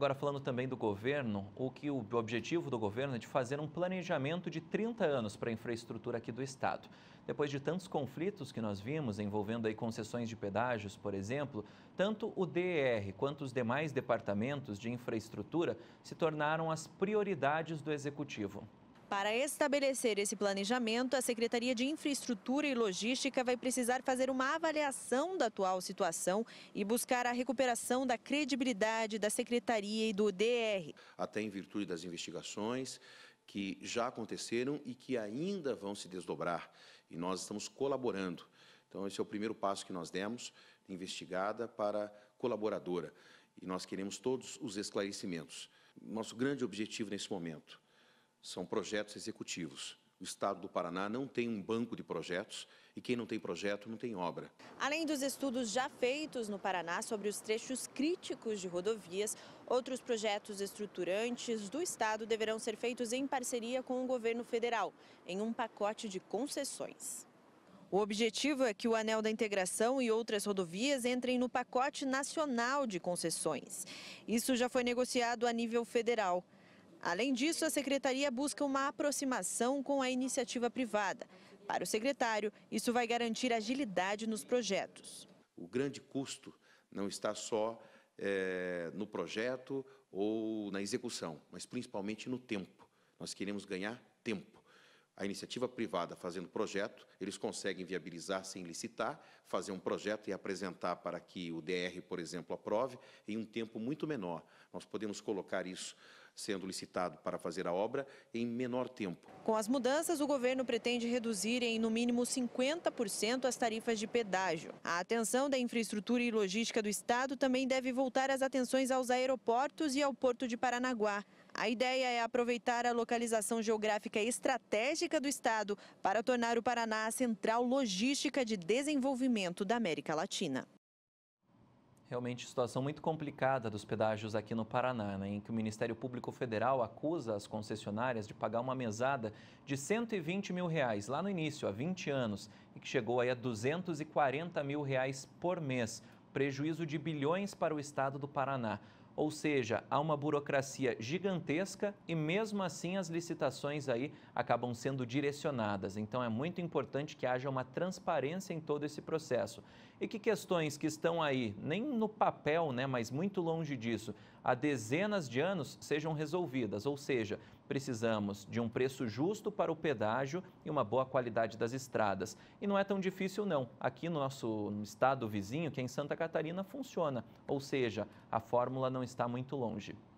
Agora, falando também do governo, o que o objetivo do governo é de fazer um planejamento de 30 anos para a infraestrutura aqui do estado. Depois de tantos conflitos que nós vimos envolvendo aí concessões de pedágios, por exemplo, tanto o DER quanto os demais departamentos de infraestrutura se tornaram as prioridades do executivo. Para estabelecer esse planejamento, a Secretaria de Infraestrutura e Logística vai precisar fazer uma avaliação da atual situação e buscar a recuperação da credibilidade da Secretaria e do DR. Até em virtude das investigações que já aconteceram e que ainda vão se desdobrar, e nós estamos colaborando. Então, esse é o primeiro passo que nós demos, investigada para colaboradora. E nós queremos todos os esclarecimentos. Nosso grande objetivo nesse momento são projetos executivos. O Estado do Paraná não tem um banco de projetos e quem não tem projeto não tem obra. Além dos estudos já feitos no Paraná sobre os trechos críticos de rodovias, outros projetos estruturantes do Estado deverão ser feitos em parceria com o governo federal, em um pacote de concessões. O objetivo é que o Anel da Integração e outras rodovias entrem no pacote nacional de concessões. Isso já foi negociado a nível federal. Além disso, a secretaria busca uma aproximação com a iniciativa privada. Para o secretário, isso vai garantir agilidade nos projetos. O grande custo não está só é, no projeto ou na execução, mas principalmente no tempo. Nós queremos ganhar tempo. A iniciativa privada fazendo projeto, eles conseguem viabilizar sem licitar, fazer um projeto e apresentar para que o DR, por exemplo, aprove em um tempo muito menor. Nós podemos colocar isso sendo licitado para fazer a obra em menor tempo. Com as mudanças, o governo pretende reduzir em no mínimo 50% as tarifas de pedágio. A atenção da infraestrutura e logística do Estado também deve voltar as atenções aos aeroportos e ao Porto de Paranaguá. A ideia é aproveitar a localização geográfica estratégica do estado para tornar o Paraná a central logística de desenvolvimento da América Latina realmente situação muito complicada dos pedágios aqui no Paraná, né, em que o Ministério Público Federal acusa as concessionárias de pagar uma mesada de 120 mil reais lá no início, há 20 anos, e que chegou aí a 240 mil reais por mês, prejuízo de bilhões para o estado do Paraná ou seja, há uma burocracia gigantesca e mesmo assim as licitações aí acabam sendo direcionadas. Então é muito importante que haja uma transparência em todo esse processo. E que questões que estão aí, nem no papel, né, mas muito longe disso, há dezenas de anos sejam resolvidas, ou seja, precisamos de um preço justo para o pedágio e uma boa qualidade das estradas. E não é tão difícil, não. Aqui no nosso estado vizinho, que é em Santa Catarina, funciona. Ou seja, a fórmula não está muito longe.